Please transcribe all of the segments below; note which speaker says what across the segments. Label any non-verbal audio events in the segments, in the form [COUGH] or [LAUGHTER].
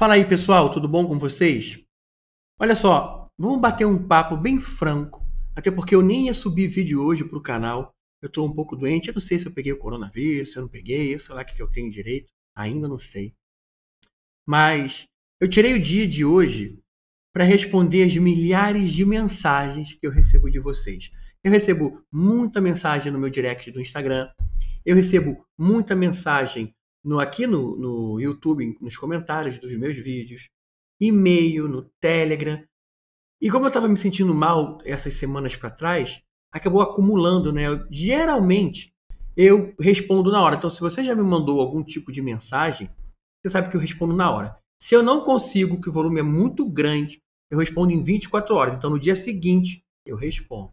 Speaker 1: Fala aí, pessoal, tudo bom com vocês? Olha só, vamos bater um papo bem franco, até porque eu nem ia subir vídeo hoje para o canal. Eu estou um pouco doente, eu não sei se eu peguei o coronavírus, se eu não peguei, eu sei lá o que eu tenho direito, ainda não sei. Mas eu tirei o dia de hoje para responder as milhares de mensagens que eu recebo de vocês. Eu recebo muita mensagem no meu direct do Instagram, eu recebo muita mensagem no, aqui no, no YouTube, nos comentários dos meus vídeos, e-mail, no Telegram. E como eu estava me sentindo mal essas semanas para trás, acabou acumulando, né? geralmente eu respondo na hora. Então, se você já me mandou algum tipo de mensagem, você sabe que eu respondo na hora. Se eu não consigo, que o volume é muito grande, eu respondo em 24 horas. Então, no dia seguinte, eu respondo.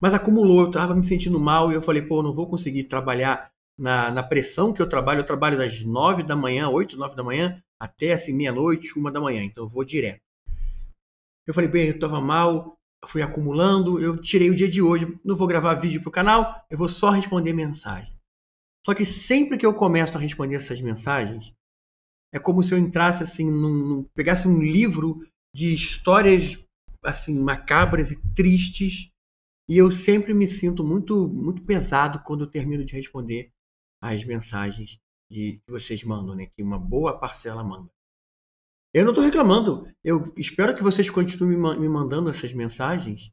Speaker 1: Mas acumulou, eu estava me sentindo mal e eu falei, pô, não vou conseguir trabalhar na, na pressão que eu trabalho, eu trabalho das 9 da manhã, 8, 9 da manhã, até assim, meia-noite, uma da manhã, então eu vou direto. Eu falei, bem, eu estava mal, fui acumulando, eu tirei o dia de hoje, não vou gravar vídeo para o canal, eu vou só responder mensagem. Só que sempre que eu começo a responder essas mensagens, é como se eu entrasse assim, num, num, pegasse um livro de histórias assim macabras e tristes, e eu sempre me sinto muito muito pesado quando eu termino de responder as mensagens que vocês mandam, né? Que uma boa parcela manda. Eu não estou reclamando. Eu espero que vocês continuem me mandando essas mensagens,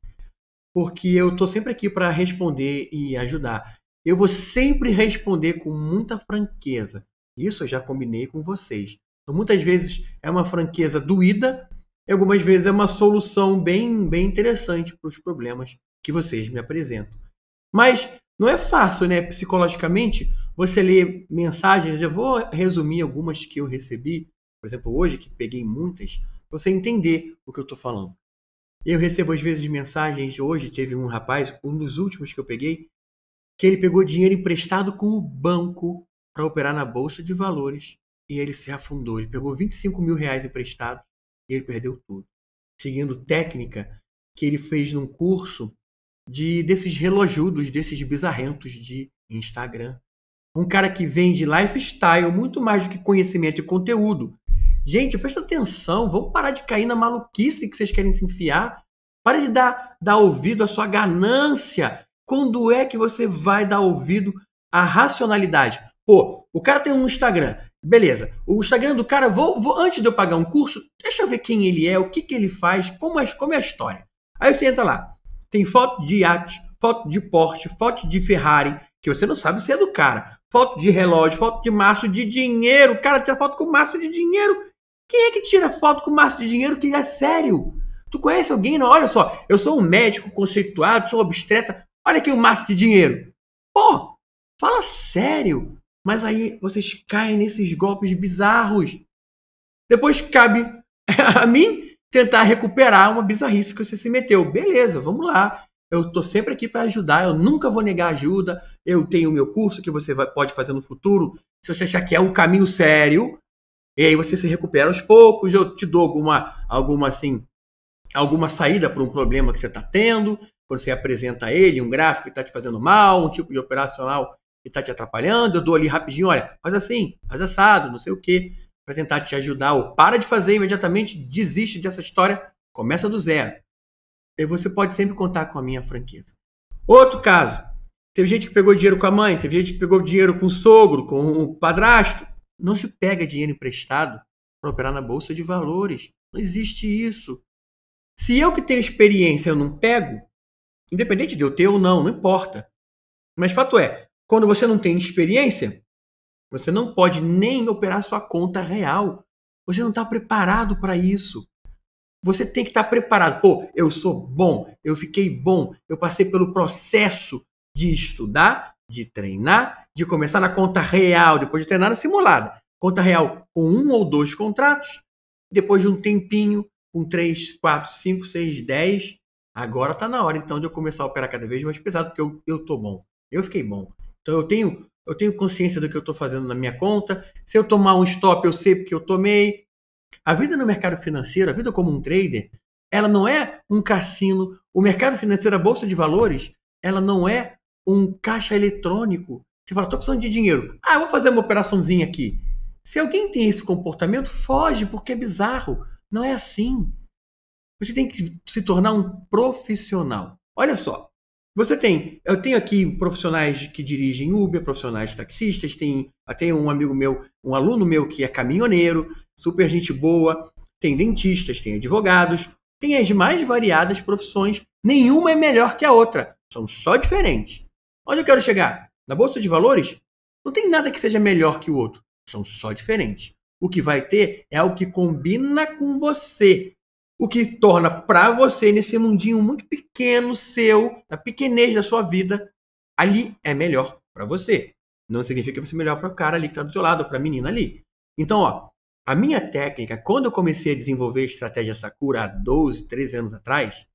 Speaker 1: porque eu estou sempre aqui para responder e ajudar. Eu vou sempre responder com muita franqueza. Isso eu já combinei com vocês. Então, muitas vezes é uma franqueza doída, e algumas vezes é uma solução bem, bem interessante para os problemas que vocês me apresentam. Mas não é fácil, né? Psicologicamente, você lê mensagens, eu vou resumir algumas que eu recebi, por exemplo, hoje, que peguei muitas, para você entender o que eu estou falando. Eu recebo às vezes mensagens, hoje teve um rapaz, um dos últimos que eu peguei, que ele pegou dinheiro emprestado com o banco para operar na Bolsa de Valores e ele se afundou. Ele pegou 25 mil reais emprestado e ele perdeu tudo. Seguindo técnica que ele fez num curso de desses relojudos, desses bizarrentos de Instagram. Um cara que vende lifestyle muito mais do que conhecimento e conteúdo. Gente, presta atenção, vamos parar de cair na maluquice que vocês querem se enfiar. Para de dar, dar ouvido à sua ganância. Quando é que você vai dar ouvido à racionalidade? Pô, o cara tem um Instagram. Beleza. O Instagram do cara, vou, vou antes de eu pagar um curso, deixa eu ver quem ele é, o que, que ele faz, como é, como é a história. Aí você entra lá. Tem foto de iate, foto de Porsche, foto de Ferrari, que você não sabe se é do cara. Foto de relógio, foto de maço de dinheiro. O cara tira foto com maço de dinheiro. Quem é que tira foto com maço de dinheiro que é sério? Tu conhece alguém? Não, olha só, eu sou um médico conceituado, sou obstetra. Olha aqui o um maço de dinheiro. Pô, fala sério. Mas aí vocês caem nesses golpes bizarros. Depois cabe [LAUGHS] a mim tentar recuperar uma bizarrice que você se meteu. Beleza, vamos lá. Eu estou sempre aqui para ajudar, eu nunca vou negar ajuda. Eu tenho o meu curso que você vai, pode fazer no futuro. Se você achar que é um caminho sério, e aí você se recupera aos poucos, eu te dou alguma, alguma assim, alguma saída para um problema que você está tendo, quando você apresenta ele, um gráfico que está te fazendo mal, um tipo de operacional que está te atrapalhando, eu dou ali rapidinho, olha, faz assim, faz assado, não sei o que, para tentar te ajudar, ou para de fazer imediatamente, desiste dessa história, começa do zero. E você pode sempre contar com a minha franqueza. Outro caso. Teve gente que pegou dinheiro com a mãe, teve gente que pegou dinheiro com o sogro, com o padrasto. Não se pega dinheiro emprestado para operar na bolsa de valores. Não existe isso. Se eu que tenho experiência eu não pego, independente de eu ter ou não, não importa. Mas fato é, quando você não tem experiência, você não pode nem operar sua conta real. Você não está preparado para isso. Você tem que estar tá preparado. Pô, eu sou bom, eu fiquei bom, eu passei pelo processo de estudar, de treinar, de começar na conta real, depois de treinar na simulada. Conta real com um ou dois contratos, depois de um tempinho, com três, quatro, cinco, seis, dez. Agora está na hora então de eu começar a operar cada vez mais pesado, porque eu, eu tô bom. Eu fiquei bom. Então eu tenho eu tenho consciência do que eu estou fazendo na minha conta. Se eu tomar um stop, eu sei porque eu tomei. A vida no mercado financeiro, a vida como um trader, ela não é um cassino. O mercado financeiro, a bolsa de valores, ela não é um caixa eletrônico. Você fala, estou precisando de dinheiro. Ah, vou fazer uma operaçãozinha aqui. Se alguém tem esse comportamento, foge, porque é bizarro. Não é assim. Você tem que se tornar um profissional. Olha só, você tem, eu tenho aqui profissionais que dirigem Uber, profissionais taxistas, tem até um amigo meu, um aluno meu que é caminhoneiro, super gente boa, tem dentistas, tem advogados, tem as mais variadas profissões, nenhuma é melhor que a outra, são só diferentes. Onde eu quero chegar? Na bolsa de valores, não tem nada que seja melhor que o outro, são só diferentes. O que vai ter é o que combina com você, o que torna para você nesse mundinho muito pequeno seu, na pequenez da sua vida, ali é melhor para você. Não significa que você é melhor para o cara ali que está do teu lado, para a menina ali. Então, ó, a minha técnica, quando eu comecei a desenvolver a estratégia Sakura há 12, 13 anos atrás,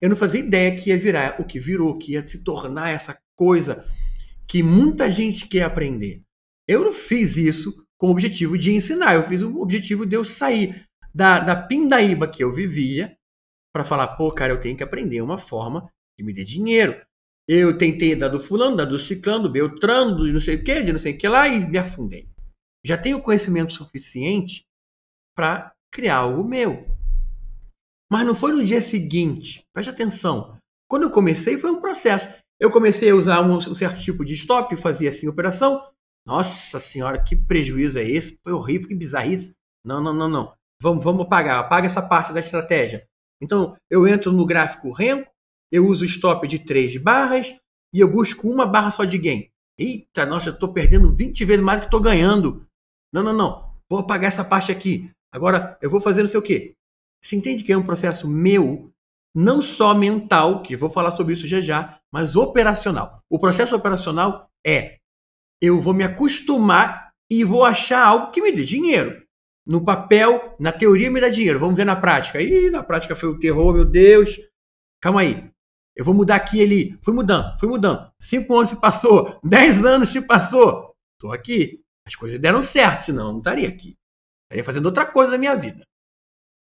Speaker 1: eu não fazia ideia que ia virar o que virou, que ia se tornar essa coisa que muita gente quer aprender. Eu não fiz isso com o objetivo de ensinar, eu fiz o objetivo de eu sair da, da pindaíba que eu vivia para falar, pô, cara, eu tenho que aprender uma forma que me dê dinheiro. Eu tentei dar do fulano, dar do ciclano, do beltrano, do não sei o que, de não sei o que lá e me afundei já tenho conhecimento suficiente para criar algo meu. Mas não foi no dia seguinte. Preste atenção. Quando eu comecei, foi um processo. Eu comecei a usar um, um certo tipo de stop, fazia assim operação. Nossa senhora, que prejuízo é esse? Foi horrível, que bizarrice. Não, não, não, não. Vamos, vamos apagar. Apaga essa parte da estratégia. Então, eu entro no gráfico renco, eu uso stop de três barras e eu busco uma barra só de gain. Eita, nossa, eu estou perdendo 20 vezes mais do que estou ganhando. Não, não, não. Vou apagar essa parte aqui. Agora eu vou fazer não sei o quê. Você entende que é um processo meu, não só mental, que vou falar sobre isso já já, mas operacional. O processo operacional é eu vou me acostumar e vou achar algo que me dê dinheiro. No papel, na teoria me dá dinheiro. Vamos ver na prática. Ih, na prática foi o terror, meu Deus. Calma aí. Eu vou mudar aqui ali. Fui mudando, fui mudando. Cinco anos se passou, [LAUGHS] dez anos se passou. Estou aqui. As coisas deram certo, senão eu não estaria aqui. Estaria fazendo outra coisa na minha vida.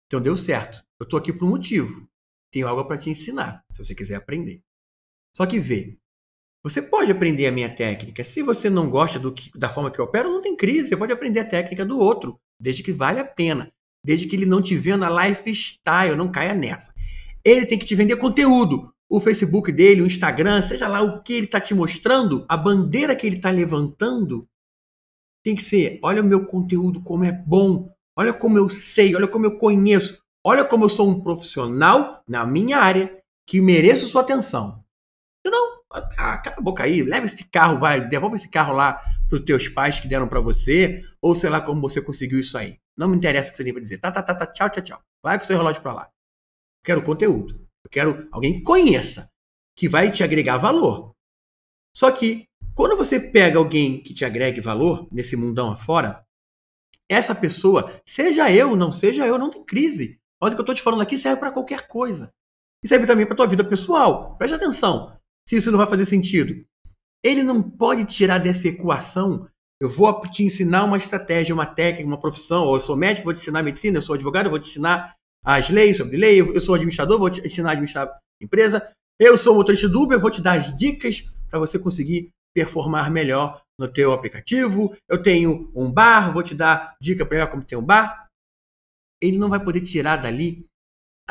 Speaker 1: Então deu certo. Eu estou aqui por um motivo. Tenho algo para te ensinar, se você quiser aprender. Só que vê, você pode aprender a minha técnica. Se você não gosta do que, da forma que eu opero, não tem crise. Você pode aprender a técnica do outro, desde que vale a pena. Desde que ele não te venda lifestyle, não caia nessa. Ele tem que te vender conteúdo. O Facebook dele, o Instagram, seja lá o que ele está te mostrando, a bandeira que ele está levantando tem que ser: olha o meu conteúdo, como é bom, olha como eu sei, olha como eu conheço, olha como eu sou um profissional na minha área que mereço sua atenção. Se não, ah, cala a boca aí, leva esse carro, vai, devolve esse carro lá para os teus pais que deram para você, ou sei lá como você conseguiu isso aí. Não me interessa o que você tem para dizer. Tá, tá, tá, tá, tchau, tchau, tchau. Vai com o seu relógio para lá. Eu quero conteúdo. Eu quero alguém que conheça, que vai te agregar valor. Só que quando você pega alguém que te agregue valor nesse mundão afora, essa pessoa, seja eu, ou não seja eu, não tem crise. Mas o que eu estou te falando aqui serve para qualquer coisa. E serve também para tua vida pessoal. Preste atenção se isso não vai fazer sentido. Ele não pode tirar dessa equação. Eu vou te ensinar uma estratégia, uma técnica, uma profissão. Ou eu sou médico, vou te ensinar medicina. Eu sou advogado, vou te ensinar as leis sobre lei. Eu sou administrador, vou te ensinar a administrar a empresa. Eu sou motorista de Uber, vou te dar as dicas para você conseguir performar melhor no teu aplicativo. Eu tenho um bar, vou te dar dica para como ter um bar. Ele não vai poder tirar dali,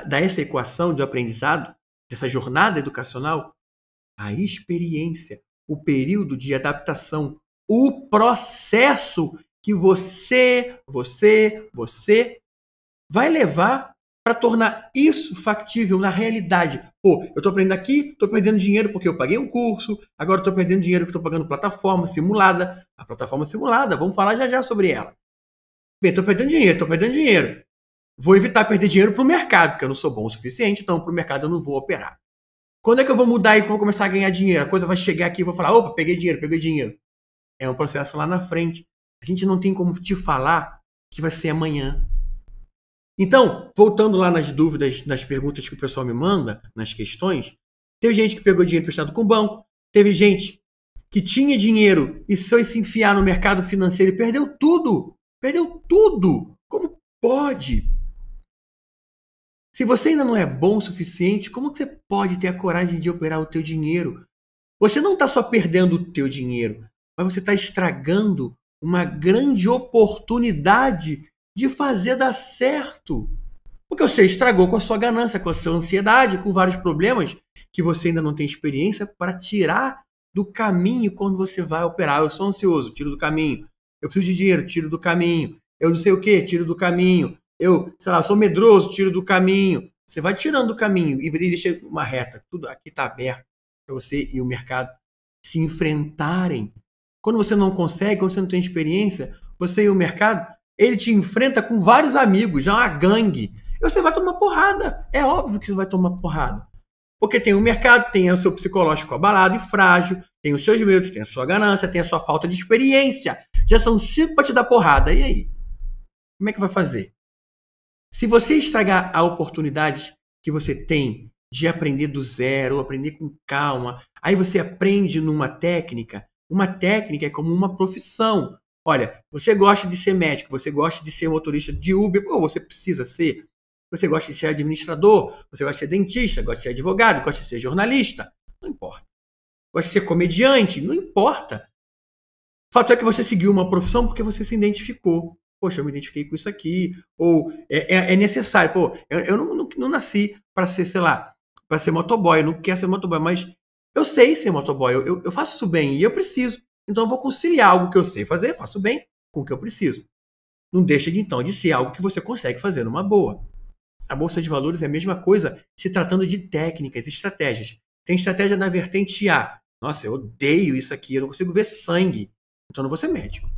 Speaker 1: dessa equação de aprendizado, dessa jornada educacional, a experiência, o período de adaptação, o processo que você, você, você vai levar para tornar isso factível na realidade. Pô, eu estou aprendendo aqui, estou perdendo dinheiro porque eu paguei um curso, agora estou perdendo dinheiro porque estou pagando plataforma simulada. A plataforma simulada, vamos falar já já sobre ela. Bem, estou perdendo dinheiro, estou perdendo dinheiro. Vou evitar perder dinheiro para o mercado, porque eu não sou bom o suficiente, então para o mercado eu não vou operar. Quando é que eu vou mudar e vou começar a ganhar dinheiro? A coisa vai chegar aqui e vou falar, opa, peguei dinheiro, peguei dinheiro. É um processo lá na frente. A gente não tem como te falar que vai ser amanhã, então, voltando lá nas dúvidas, nas perguntas que o pessoal me manda, nas questões, teve gente que pegou dinheiro prestado com o banco, teve gente que tinha dinheiro e foi se enfiar no mercado financeiro e perdeu tudo. Perdeu tudo. Como pode? Se você ainda não é bom o suficiente, como que você pode ter a coragem de operar o teu dinheiro? Você não está só perdendo o teu dinheiro, mas você está estragando uma grande oportunidade de fazer dar certo. Porque você estragou com a sua ganância, com a sua ansiedade, com vários problemas que você ainda não tem experiência para tirar do caminho quando você vai operar. Eu sou ansioso, tiro do caminho. Eu preciso de dinheiro, tiro do caminho. Eu não sei o que, tiro do caminho. Eu, sei lá, sou medroso, tiro do caminho. Você vai tirando do caminho e deixa uma reta. Tudo aqui está aberto para você e o mercado se enfrentarem. Quando você não consegue, quando você não tem experiência, você e o mercado ele te enfrenta com vários amigos, já é uma gangue. E você vai tomar porrada. É óbvio que você vai tomar porrada. Porque tem o mercado, tem o seu psicológico abalado e frágil, tem os seus medos, tem a sua ganância, tem a sua falta de experiência. Já são cinco para te dar porrada. E aí? Como é que vai fazer? Se você estragar a oportunidade que você tem de aprender do zero, aprender com calma, aí você aprende numa técnica. Uma técnica é como uma profissão. Olha, você gosta de ser médico, você gosta de ser motorista de Uber, ou você precisa ser. Você gosta de ser administrador, você gosta de ser dentista, gosta de ser advogado, gosta de ser jornalista, não importa. Gosta de ser comediante, não importa. O fato é que você seguiu uma profissão porque você se identificou. Poxa, eu me identifiquei com isso aqui. Ou é, é, é necessário. Pô, eu, eu não, não, não, nasci para ser, sei lá, para ser motoboy. Eu não quero ser motoboy, mas eu sei ser motoboy. Eu, eu, eu faço isso bem e eu preciso. Então eu vou conciliar algo que eu sei fazer, faço bem, com o que eu preciso. Não deixa de então de ser algo que você consegue fazer numa boa. A bolsa de valores é a mesma coisa se tratando de técnicas, estratégias. Tem estratégia na vertente A. Nossa, eu odeio isso aqui, eu não consigo ver sangue. Então não vou ser médico.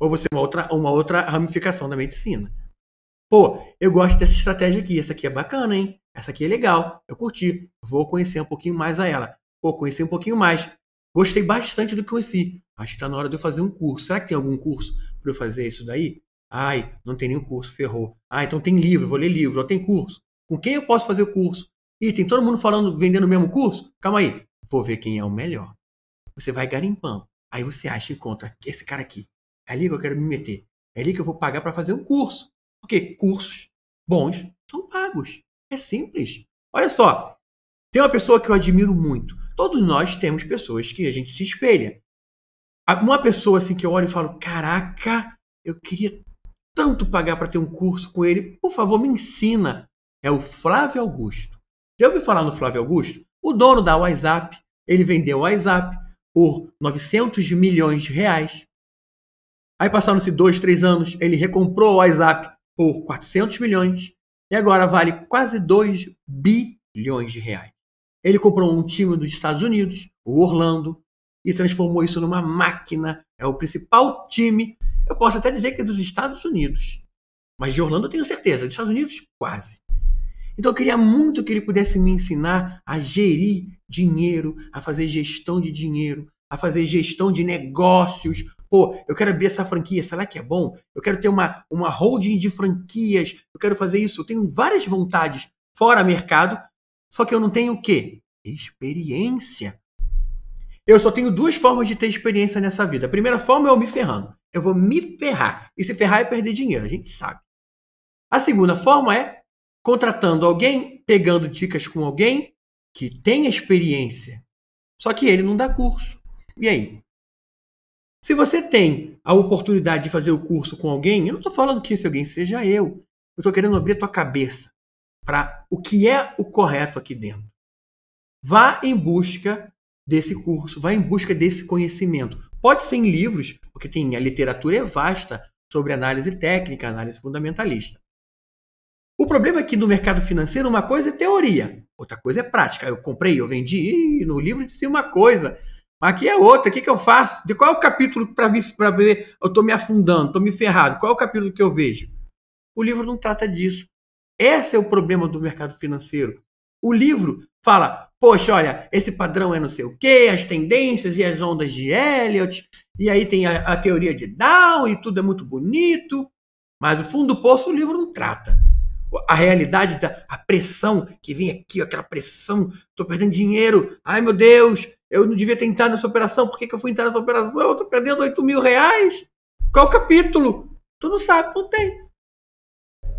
Speaker 1: Ou você uma outra uma outra ramificação da medicina. Pô, eu gosto dessa estratégia aqui, essa aqui é bacana, hein? Essa aqui é legal, eu curti. Vou conhecer um pouquinho mais a ela. Pô, conhecer um pouquinho mais. Gostei bastante do que conheci. Acho que está na hora de eu fazer um curso. Será que tem algum curso para eu fazer isso daí? Ai, não tem nenhum curso, ferrou. Ah, então tem livro, vou ler livro, tem curso. Com quem eu posso fazer o curso? E tem todo mundo falando, vendendo o mesmo curso? Calma aí, vou ver quem é o melhor. Você vai garimpando. Aí você acha e encontra esse cara aqui. É ali que eu quero me meter. É ali que eu vou pagar para fazer um curso. Porque cursos bons são pagos. É simples. Olha só, tem uma pessoa que eu admiro muito. Todos nós temos pessoas que a gente se espelha. Uma pessoa assim que eu olho e falo: Caraca, eu queria tanto pagar para ter um curso com ele, por favor, me ensina. É o Flávio Augusto. Já ouviu falar no Flávio Augusto? O dono da WhatsApp. Ele vendeu o WhatsApp por 900 milhões de reais. Aí passaram-se dois, três anos, ele recomprou o WhatsApp por 400 milhões e agora vale quase 2 bilhões de reais. Ele comprou um time dos Estados Unidos, o Orlando, e transformou isso numa máquina. É o principal time, eu posso até dizer que é dos Estados Unidos, mas de Orlando eu tenho certeza, dos Estados Unidos quase. Então eu queria muito que ele pudesse me ensinar a gerir dinheiro, a fazer gestão de dinheiro, a fazer gestão de negócios. Pô, eu quero abrir essa franquia, será que é bom? Eu quero ter uma, uma holding de franquias, eu quero fazer isso. Eu tenho várias vontades fora mercado só que eu não tenho o quê? Experiência. Eu só tenho duas formas de ter experiência nessa vida. A primeira forma é eu me ferrando. Eu vou me ferrar. E se ferrar é perder dinheiro, a gente sabe. A segunda forma é contratando alguém, pegando dicas com alguém que tem experiência. Só que ele não dá curso. E aí? Se você tem a oportunidade de fazer o curso com alguém, eu não estou falando que esse alguém seja eu. Eu estou querendo abrir a tua cabeça para o que é o correto aqui dentro. Vá em busca desse curso, vá em busca desse conhecimento. Pode ser em livros, porque tem a literatura é vasta sobre análise técnica, análise fundamentalista. O problema é que no mercado financeiro uma coisa é teoria, outra coisa é prática. Eu comprei, eu vendi, no livro dizia uma coisa, mas aqui é outra. O que, que eu faço? De qual é o capítulo para ver? Eu estou me afundando, estou me ferrado. Qual é o capítulo que eu vejo? O livro não trata disso. Esse é o problema do mercado financeiro. O livro fala, poxa, olha, esse padrão é não sei o quê, as tendências e as ondas de Elliot, e aí tem a, a teoria de Down, e tudo é muito bonito, mas o fundo do poço o livro não trata. A realidade da a pressão que vem aqui, aquela pressão, estou perdendo dinheiro, ai meu Deus, eu não devia ter entrado nessa operação, por que, que eu fui entrar nessa operação? Estou perdendo 8 mil reais? Qual o capítulo? Tu não sabe, não tem.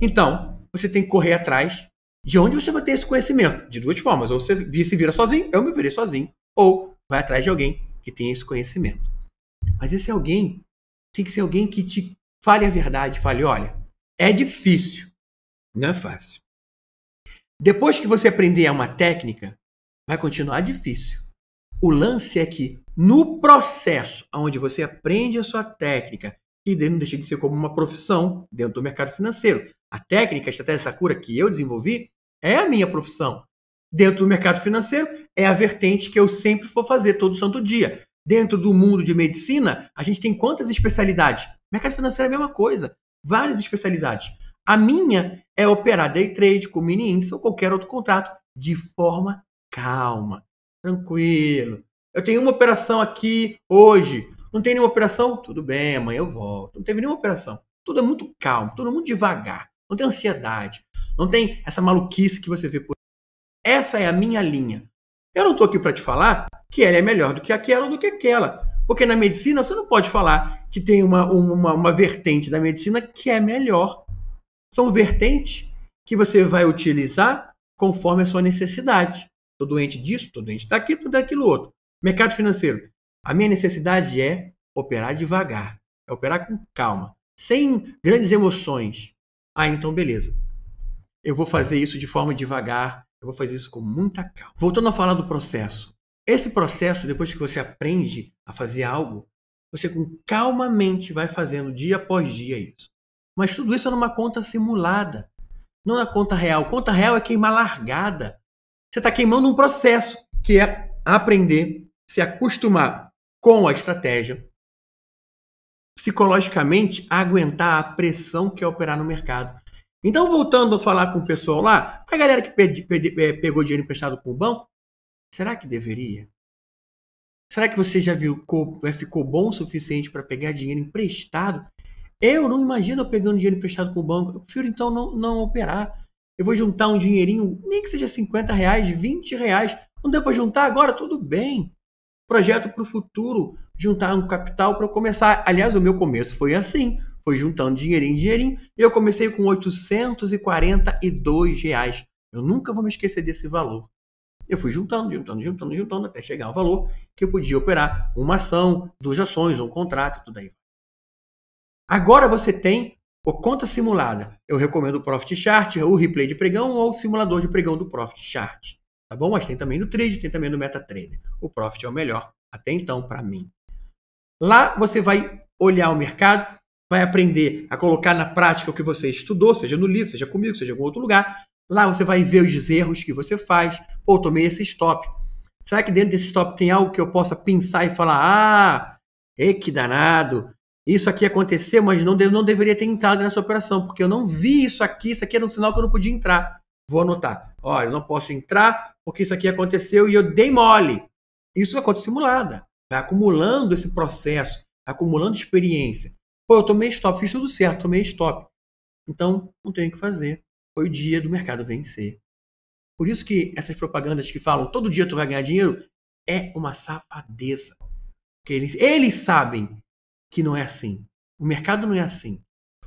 Speaker 1: Então, você tem que correr atrás de onde você vai ter esse conhecimento. De duas formas. Ou você se vira sozinho, eu me virei sozinho. Ou vai atrás de alguém que tem esse conhecimento. Mas esse alguém tem que ser alguém que te fale a verdade, fale, olha, é difícil, não é fácil. Depois que você aprender uma técnica, vai continuar difícil. O lance é que no processo onde você aprende a sua técnica, que não deixa de ser como uma profissão dentro do mercado financeiro, a técnica, a estratégia Sakura que eu desenvolvi é a minha profissão. Dentro do mercado financeiro, é a vertente que eu sempre vou fazer todo santo dia. Dentro do mundo de medicina, a gente tem quantas especialidades? Mercado financeiro é a mesma coisa. Várias especialidades. A minha é operar day trade com mini índice ou qualquer outro contrato de forma calma, tranquilo. Eu tenho uma operação aqui hoje. Não tem nenhuma operação? Tudo bem, amanhã eu volto. Não teve nenhuma operação. Tudo é muito calmo, todo é mundo devagar não tem ansiedade, não tem essa maluquice que você vê por aí. Essa é a minha linha. Eu não estou aqui para te falar que ela é melhor do que aquela ou do que aquela. Porque na medicina você não pode falar que tem uma, uma, uma vertente da medicina que é melhor. São vertentes que você vai utilizar conforme a sua necessidade. Estou doente disso, estou doente daqui, estou daquilo outro. Mercado financeiro. A minha necessidade é operar devagar, é operar com calma, sem grandes emoções. Ah, então beleza. Eu vou fazer isso de forma devagar, eu vou fazer isso com muita calma. Voltando a falar do processo. Esse processo, depois que você aprende a fazer algo, você com calmamente vai fazendo dia após dia isso. Mas tudo isso é numa conta simulada, não na é conta real. Conta real é queimar largada. Você está queimando um processo que é aprender, se acostumar com a estratégia, psicologicamente aguentar a pressão que é operar no mercado. Então, voltando a falar com o pessoal lá, a galera que pedi, pedi, eh, pegou dinheiro emprestado com o banco, será que deveria? Será que você já viu, ficou bom o suficiente para pegar dinheiro emprestado? Eu não imagino eu pegando dinheiro emprestado com o banco. Eu prefiro então não, não operar. Eu vou juntar um dinheirinho, nem que seja 50 reais, 20 reais. Não deu para juntar agora? Tudo bem projeto para o futuro, juntar um capital para começar. Aliás, o meu começo foi assim, foi juntando dinheirinho, dinheirinho, e eu comecei com 842 reais. Eu nunca vou me esquecer desse valor. Eu fui juntando, juntando, juntando, juntando, até chegar ao valor que eu podia operar uma ação, duas ações, um contrato, tudo aí. Agora você tem o conta simulada. Eu recomendo o Profit Chart, o replay de pregão ou o simulador de pregão do Profit Chart. Tá bom? Mas tem também do trade, tem também do MetaTrader. O Profit é o melhor até então para mim. Lá você vai olhar o mercado, vai aprender a colocar na prática o que você estudou, seja no livro, seja comigo, seja em algum outro lugar. Lá você vai ver os erros que você faz. Pô, tomei esse stop. Será que dentro desse stop tem algo que eu possa pensar e falar: ah, é que danado, isso aqui aconteceu, mas não, não deveria ter entrado nessa operação, porque eu não vi isso aqui, isso aqui era um sinal que eu não podia entrar. Vou anotar. Olha, eu não posso entrar porque isso aqui aconteceu e eu dei mole. Isso acontece é simulada. Vai acumulando esse processo, acumulando experiência. Pô, eu tomei stop, fiz tudo certo, tomei stop. Então, não tenho o que fazer. Foi o dia do mercado vencer. Por isso que essas propagandas que falam todo dia tu vai ganhar dinheiro é uma safadeza. Porque eles, eles sabem que não é assim. O mercado não é assim.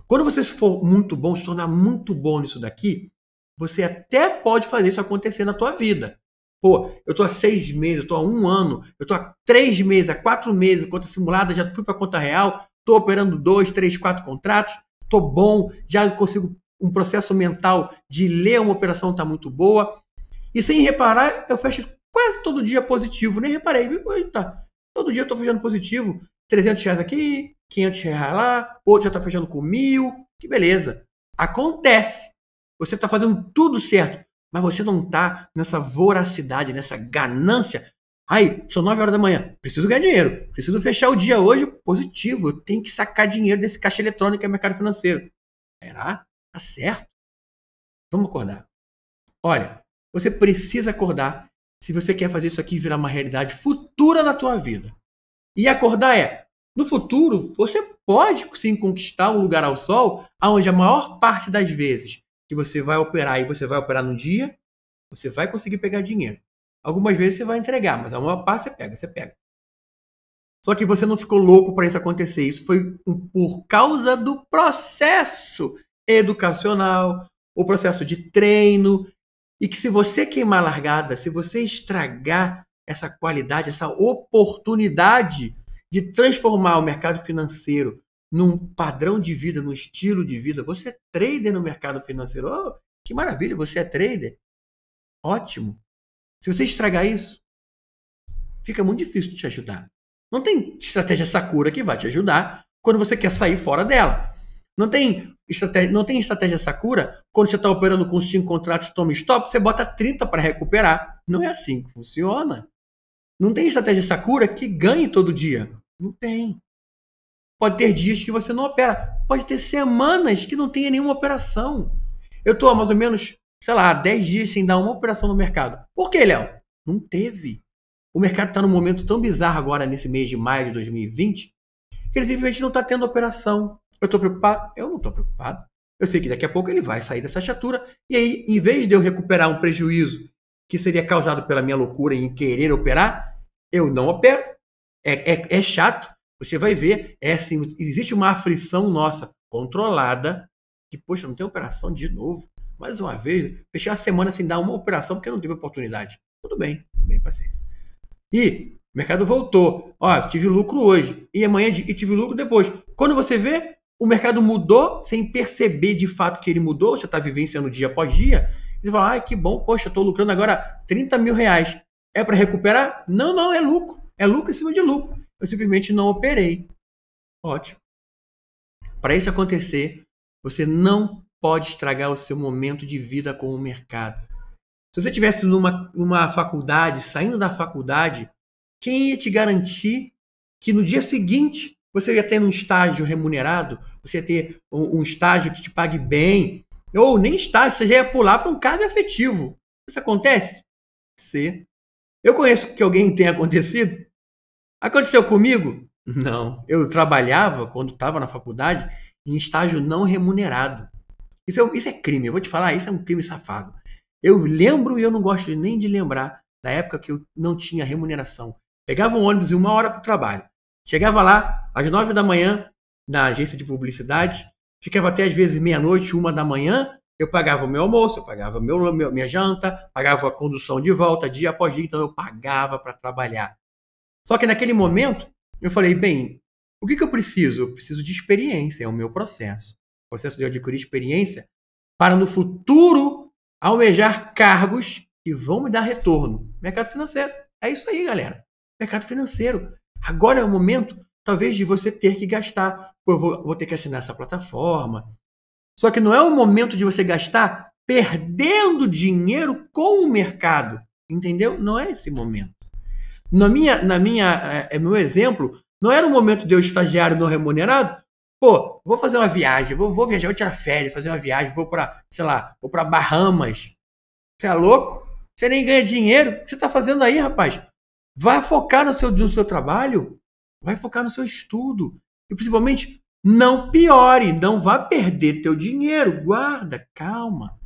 Speaker 1: Quando você for muito bom, se tornar muito bom nisso daqui, você até pode fazer isso acontecer na tua vida. Pô, eu tô há seis meses, eu tô há um ano, eu tô há três meses, há quatro meses, conta simulada, já fui para conta real, tô operando dois, três, quatro contratos, tô bom, já consigo um processo mental de ler uma operação tá muito boa. E sem reparar, eu fecho quase todo dia positivo, nem reparei, viu? Eita, tá. todo dia eu tô fechando positivo, 300 reais aqui, 500 reais lá, outro já tá fechando com mil, que beleza. Acontece. Você está fazendo tudo certo, mas você não está nessa voracidade, nessa ganância. Aí, são 9 horas da manhã, preciso ganhar dinheiro, preciso fechar o dia hoje positivo, eu tenho que sacar dinheiro desse caixa eletrônico que é mercado financeiro. Será? Tá certo? Vamos acordar. Olha, você precisa acordar se você quer fazer isso aqui virar uma realidade futura na tua vida. E acordar é, no futuro, você pode sim conquistar um lugar ao sol, onde a maior parte das vezes que você vai operar e você vai operar no dia, você vai conseguir pegar dinheiro. Algumas vezes você vai entregar, mas a maior parte você pega, você pega. Só que você não ficou louco para isso acontecer. Isso foi por causa do processo educacional, o processo de treino. E que se você queimar largada, se você estragar essa qualidade, essa oportunidade de transformar o mercado financeiro num padrão de vida, num estilo de vida. Você é trader no mercado financeiro. Oh, que maravilha, você é trader. Ótimo. Se você estragar isso, fica muito difícil te ajudar. Não tem estratégia Sakura que vai te ajudar quando você quer sair fora dela. Não tem estratégia, não tem estratégia Sakura quando você está operando com cinco contratos toma stop, você bota 30 para recuperar. Não é assim que funciona. Não tem estratégia Sakura que ganhe todo dia. Não tem. Pode ter dias que você não opera. Pode ter semanas que não tenha nenhuma operação. Eu estou há mais ou menos, sei lá, 10 dias sem dar uma operação no mercado. Por que, Léo? Não teve. O mercado está num momento tão bizarro agora, nesse mês de maio de 2020, que ele simplesmente não está tendo operação. Eu estou preocupado? Eu não estou preocupado. Eu sei que daqui a pouco ele vai sair dessa chatura. E aí, em vez de eu recuperar um prejuízo que seria causado pela minha loucura em querer operar, eu não opero. É, é, é chato, você vai ver, é assim, existe uma aflição nossa controlada, que, poxa, não tem operação de novo. Mais uma vez, fechar a semana sem dar uma operação porque não teve oportunidade. Tudo bem, tudo bem, paciência. E o mercado voltou. Ó, tive lucro hoje. E amanhã e tive lucro depois. Quando você vê, o mercado mudou sem perceber de fato que ele mudou. Você está vivenciando dia após dia. E você fala, ai, ah, que bom, poxa, estou lucrando agora 30 mil reais. É para recuperar? Não, não, é lucro. É lucro em cima de lucro eu simplesmente não operei. Ótimo. Para isso acontecer, você não pode estragar o seu momento de vida com o mercado. Se você tivesse numa, numa faculdade, saindo da faculdade, quem ia te garantir que no dia seguinte você ia ter um estágio remunerado, você ia ter um, um estágio que te pague bem, ou nem estágio, você já ia pular para um cargo afetivo Isso acontece? Ser. Eu conheço que alguém tenha acontecido? Aconteceu comigo? Não. Eu trabalhava, quando estava na faculdade, em estágio não remunerado. Isso é, isso é crime, eu vou te falar, isso é um crime safado. Eu lembro e eu não gosto nem de lembrar da época que eu não tinha remuneração. Pegava um ônibus e uma hora para o trabalho. Chegava lá às nove da manhã na agência de publicidade, ficava até às vezes meia-noite, uma da manhã. Eu pagava o meu almoço, eu pagava meu, minha janta, pagava a condução de volta, dia após dia, então eu pagava para trabalhar. Só que naquele momento, eu falei, bem, o que, que eu preciso? Eu preciso de experiência, é o meu processo. O processo de adquirir experiência para no futuro almejar cargos que vão me dar retorno. Mercado financeiro. É isso aí, galera. Mercado financeiro. Agora é o momento, talvez, de você ter que gastar. Pô, eu vou, vou ter que assinar essa plataforma. Só que não é o momento de você gastar perdendo dinheiro com o mercado. Entendeu? Não é esse momento. Na minha, na minha, eh, é meu exemplo, não era o momento de eu estagiário não remunerado. Pô, vou fazer uma viagem, vou, vou viajar, vou tirar férias, fazer uma viagem, vou para, sei lá, vou para Bahamas. Você é louco? Você nem ganha dinheiro. O que você está fazendo aí, rapaz? Vai focar no seu, no seu trabalho, vai focar no seu estudo. E principalmente, não piore, não vá perder teu dinheiro. Guarda, calma.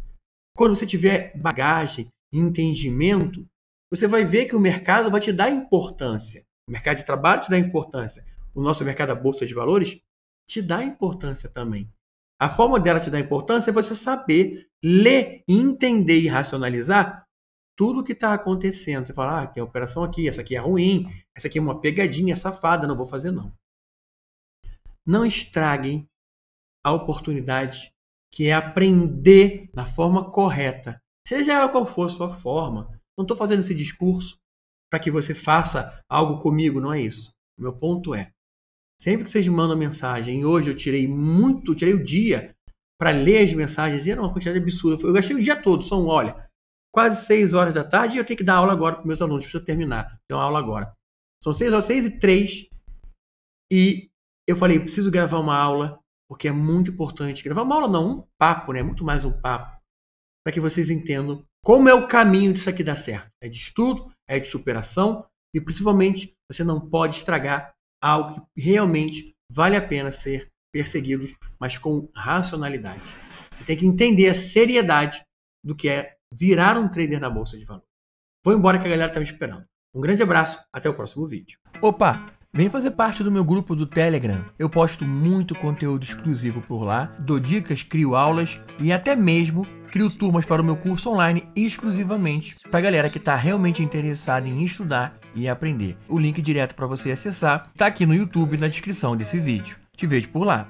Speaker 1: Quando você tiver bagagem, entendimento, você vai ver que o mercado vai te dar importância. O mercado de trabalho te dá importância. O nosso mercado, a Bolsa de Valores, te dá importância também. A forma dela te dar importância é você saber ler, entender e racionalizar tudo o que está acontecendo. Você fala, ah, tem operação aqui, essa aqui é ruim, essa aqui é uma pegadinha safada, não vou fazer não. Não estraguem a oportunidade que é aprender da forma correta, seja ela qual for a sua forma não estou fazendo esse discurso para que você faça algo comigo, não é isso. O meu ponto é, sempre que vocês me mandam mensagem, hoje eu tirei muito, tirei o dia para ler as mensagens, e era uma quantidade absurda. Eu gastei o dia todo, são, olha, quase 6 horas da tarde e eu tenho que dar aula agora para meus alunos, preciso terminar, tem uma aula agora. São 6 horas, 6 e 3, e eu falei, preciso gravar uma aula, porque é muito importante gravar uma aula, não, um papo, né? Muito mais um papo, para que vocês entendam como é o caminho disso aqui dar certo? É de estudo, é de superação e principalmente você não pode estragar algo que realmente vale a pena ser perseguido, mas com racionalidade. Você tem que entender a seriedade do que é virar um trader na bolsa de valores. Vou embora que a galera está me esperando. Um grande abraço, até o próximo vídeo. Opa, Vem fazer parte do meu grupo do Telegram. Eu posto muito conteúdo exclusivo por lá, dou dicas, crio aulas e até mesmo crio turmas para o meu curso online exclusivamente para a galera que está realmente interessada em estudar e aprender. O link direto para você acessar está aqui no YouTube na descrição desse vídeo. Te vejo por lá.